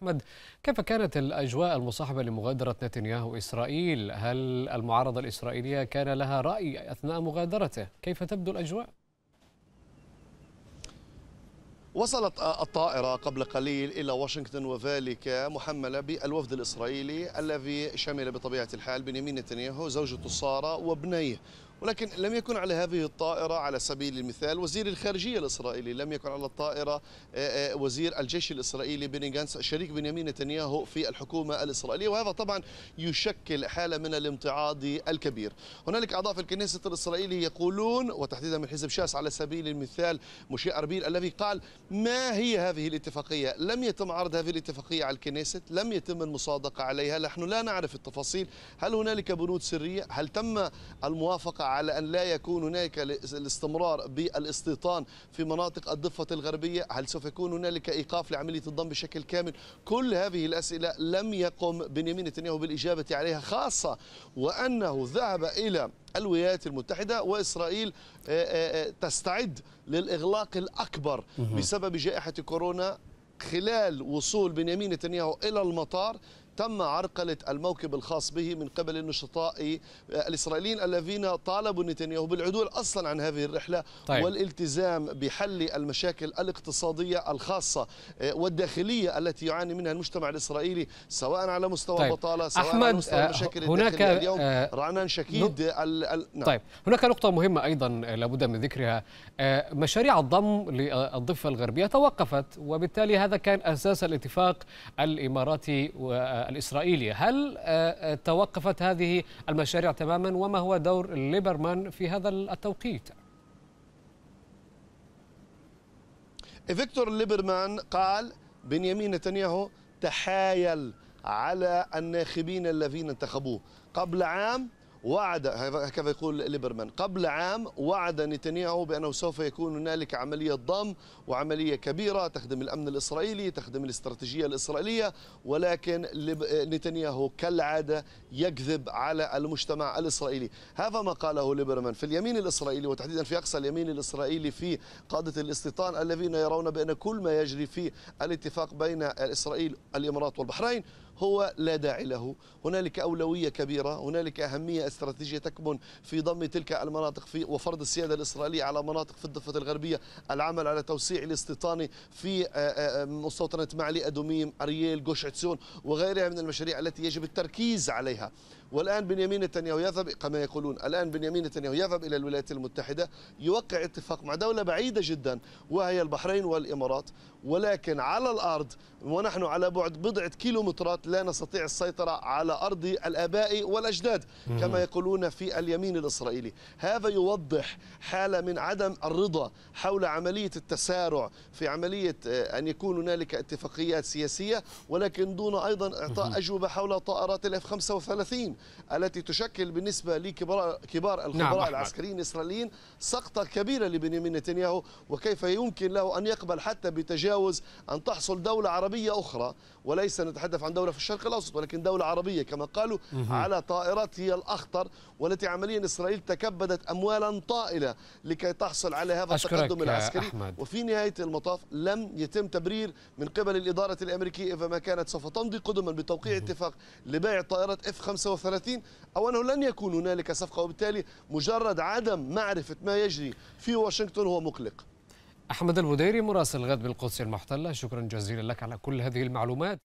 أحمد كيف كانت الأجواء المصاحبة لمغادرة نتنياهو إسرائيل هل المعارضة الإسرائيلية كان لها رأي أثناء مغادرته كيف تبدو الأجواء؟ وصلت الطائرة قبل قليل إلى واشنطن وذلك محملة بالوفد الإسرائيلي الذي شمل بطبيعة الحال بنيامين نتنياهو زوجته سارة وابنيه ولكن لم يكن على هذه الطائرة على سبيل المثال وزير الخارجية الإسرائيلي لم يكن على الطائرة وزير الجيش الإسرائيلي بني جانس شريك بنيامين نتنياهو في الحكومة الإسرائيلية وهذا طبعا يشكل حالة من الامتعاض الكبير هنالك أعضاء في الكنيسة الإسرائيلي يقولون وتحديدا من حزب شاس على سبيل المثال مشي أربيل الذي قال ما هي هذه الاتفاقية لم يتم عرض هذه الاتفاقية على الكنيسة لم يتم المصادقة عليها نحن لا نعرف التفاصيل هل هنالك بنود سرية هل تم الموافقة على أن لا يكون هناك الاستمرار بالاستيطان في مناطق الضفة الغربية هل سوف يكون هنالك إيقاف لعملية الضم بشكل كامل كل هذه الأسئلة لم يقم بنيامين نتنياهو بالإجابة عليها خاصة وأنه ذهب إلى الولايات المتحدة وإسرائيل آه، آه، آه، تستعد للإغلاق الأكبر بسبب جائحة كورونا خلال وصول بنيامين نتنياهو إلى المطار تم عرقلة الموكب الخاص به من قبل النشطاء الإسرائيليين الذين طالبوا نتنياهو بالعدول أصلا عن هذه الرحلة طيب. والالتزام بحل المشاكل الاقتصادية الخاصة والداخلية التي يعاني منها المجتمع الإسرائيلي سواء على مستوى طيب. البطالة سواء أحمد على مستوى آه، المشاكل هناك آه، اليوم آه رعنان شكيد ال... ال... نعم. طيب هناك نقطة مهمة أيضا لابد من ذكرها آه، مشاريع الضم للضفة الغربية توقفت وبالتالي هذا كان أساس الاتفاق الإماراتي و... الإسرائيلي هل آه، آه، توقفت هذه المشاريع تماما وما هو دور ليبرمان في هذا التوقيت؟ فيكتور ليبرمان قال بنيامين نتنياهو تحايل على الناخبين الذين انتخبوه قبل عام وعد هكذا يقول ليبرمان قبل عام وعد نتنياهو بأنه سوف يكون هنالك عملية ضم وعملية كبيرة تخدم الأمن الإسرائيلي تخدم الاستراتيجية الإسرائيلية ولكن نتنياهو كالعادة يكذب على المجتمع الإسرائيلي هذا ما قاله ليبرمان في اليمين الإسرائيلي وتحديدا في أقصى اليمين الإسرائيلي في قادة الاستيطان الذين يرون بأن كل ما يجري في الاتفاق بين إسرائيل الإمارات والبحرين هو لا داعي له هنالك أولوية كبيرة هنالك أهمية استراتيجية تكمن في ضم تلك المناطق في وفرض السيادة الإسرائيلية على مناطق في الضفة الغربية العمل على توسيع الاستيطاني في آه، آه، آه، مستوطنة معلي أدوميم أرييل جوش عتسون وغيرها من المشاريع التي يجب التركيز عليها والآن بنيامين نتنياهو يذهب كما يقولون الآن بنيامين نتنياهو يذهب إلى الولايات المتحدة يوقع اتفاق مع دولة بعيدة جدا وهي البحرين والإمارات ولكن على الأرض ونحن على بعد بضعة كيلومترات لا نستطيع السيطرة على أرض الآباء والأجداد كما يقولون في اليمين الإسرائيلي هذا يوضح حالة من عدم الرضا حول عملية التسارع في عملية آه، أن يكون هنالك اتفاقيات سياسية ولكن دون أيضا إعطاء أجوبة حول طائرات الاف 35 التي تشكل بالنسبة لكبار كبار نعم، الخبراء نعم العسكريين الإسرائيليين سقطة كبيرة لبنيامين نتنياهو وكيف يمكن له أن يقبل حتى بتجاوز أن تحصل دولة عربية أخرى وليس نتحدث عن دولة في الشرق الاوسط ولكن دوله عربيه كما قالوا على طائرات هي الاخطر والتي عمليا اسرائيل تكبدت اموالا طائله لكي تحصل على هذا التقدم العسكري أحمد. وفي نهايه المطاف لم يتم تبرير من قبل الاداره الامريكيه اذا ما كانت سوف تمضي قدما بتوقيع اتفاق لبيع طائرات اف 35 او انه لن يكون هنالك صفقه وبالتالي مجرد عدم معرفه ما يجري في واشنطن هو مقلق. احمد البديري مراسل غد بالقدس المحتله شكرا جزيلا لك على كل هذه المعلومات.